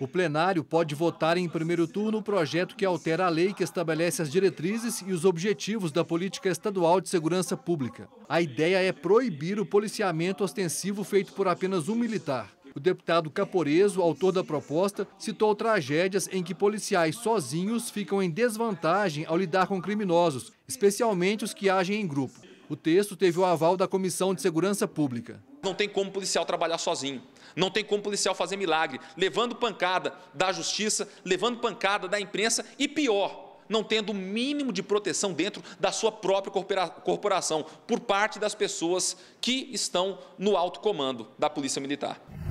O plenário pode votar em primeiro turno o projeto que altera a lei que estabelece as diretrizes e os objetivos da política estadual de segurança pública. A ideia é proibir o policiamento ostensivo feito por apenas um militar. O deputado Caporeso, autor da proposta, citou tragédias em que policiais sozinhos ficam em desvantagem ao lidar com criminosos, especialmente os que agem em grupo. O texto teve o aval da Comissão de Segurança Pública. Não tem como policial trabalhar sozinho, não tem como policial fazer milagre, levando pancada da justiça, levando pancada da imprensa e pior, não tendo o mínimo de proteção dentro da sua própria corporação, por parte das pessoas que estão no alto comando da Polícia Militar.